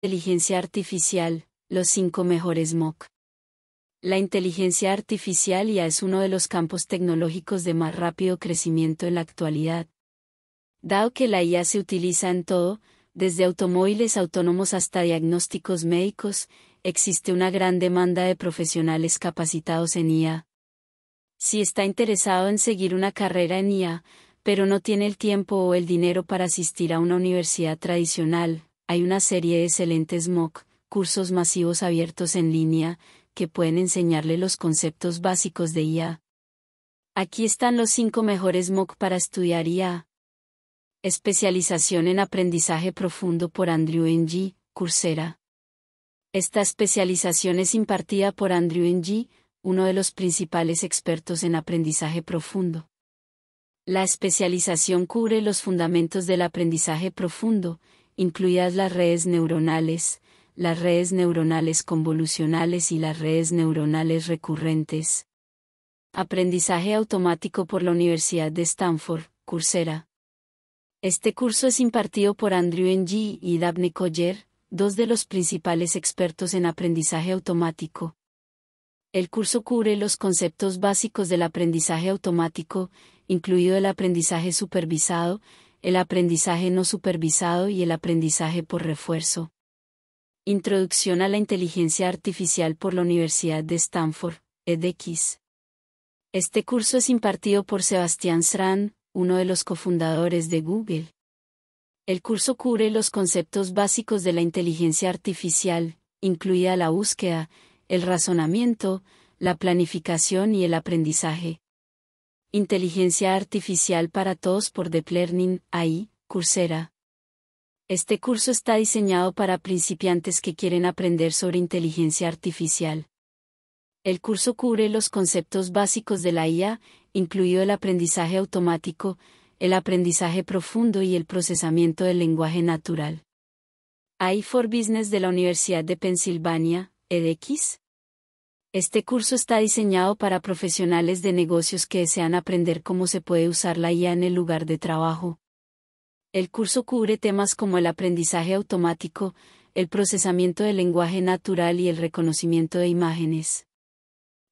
Inteligencia artificial, los cinco mejores MOOC. La inteligencia artificial ya es uno de los campos tecnológicos de más rápido crecimiento en la actualidad. Dado que la IA se utiliza en todo, desde automóviles autónomos hasta diagnósticos médicos, existe una gran demanda de profesionales capacitados en IA. Si está interesado en seguir una carrera en IA, pero no tiene el tiempo o el dinero para asistir a una universidad tradicional, hay una serie de excelentes MOOC, cursos masivos abiertos en línea, que pueden enseñarle los conceptos básicos de IA. Aquí están los cinco mejores MOOC para estudiar IA. Especialización en aprendizaje profundo por Andrew Ng, Coursera. Esta especialización es impartida por Andrew Ng, uno de los principales expertos en aprendizaje profundo. La especialización cubre los fundamentos del aprendizaje profundo, incluidas las redes neuronales, las redes neuronales convolucionales y las redes neuronales recurrentes. Aprendizaje automático por la Universidad de Stanford, Coursera. Este curso es impartido por Andrew Ng y Daphne Koller, dos de los principales expertos en aprendizaje automático. El curso cubre los conceptos básicos del aprendizaje automático, incluido el aprendizaje supervisado, el aprendizaje no supervisado y el aprendizaje por refuerzo. Introducción a la Inteligencia Artificial por la Universidad de Stanford, edX. Este curso es impartido por Sebastián Sran, uno de los cofundadores de Google. El curso cubre los conceptos básicos de la inteligencia artificial, incluida la búsqueda, el razonamiento, la planificación y el aprendizaje, Inteligencia Artificial para Todos por Deep Learning, AI, Coursera. Este curso está diseñado para principiantes que quieren aprender sobre inteligencia artificial. El curso cubre los conceptos básicos de la IA, incluido el aprendizaje automático, el aprendizaje profundo y el procesamiento del lenguaje natural. AI for Business de la Universidad de Pensilvania, EDX, este curso está diseñado para profesionales de negocios que desean aprender cómo se puede usar la IA en el lugar de trabajo. El curso cubre temas como el aprendizaje automático, el procesamiento del lenguaje natural y el reconocimiento de imágenes.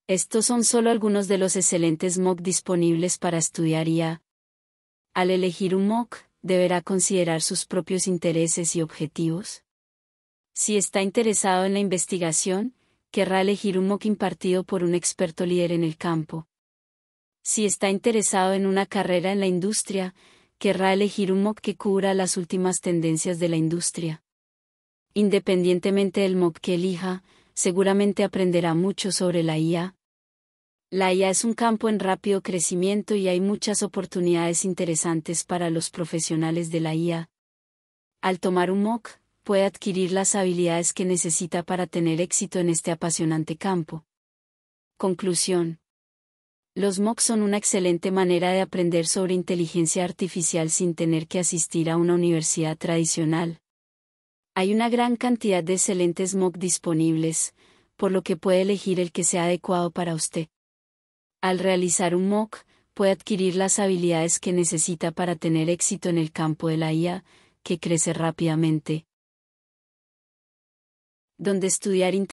Estos son solo algunos de los excelentes MOOC disponibles para estudiar IA. Al elegir un MOOC, deberá considerar sus propios intereses y objetivos. Si está interesado en la investigación, querrá elegir un mock impartido por un experto líder en el campo. Si está interesado en una carrera en la industria, querrá elegir un mock que cubra las últimas tendencias de la industria. Independientemente del MOOC que elija, seguramente aprenderá mucho sobre la IA. La IA es un campo en rápido crecimiento y hay muchas oportunidades interesantes para los profesionales de la IA. Al tomar un MOOC, puede adquirir las habilidades que necesita para tener éxito en este apasionante campo. Conclusión. Los MOOC son una excelente manera de aprender sobre inteligencia artificial sin tener que asistir a una universidad tradicional. Hay una gran cantidad de excelentes MOOC disponibles, por lo que puede elegir el que sea adecuado para usted. Al realizar un MOOC, puede adquirir las habilidades que necesita para tener éxito en el campo de la IA, que crece rápidamente, donde estudiar inteligencia.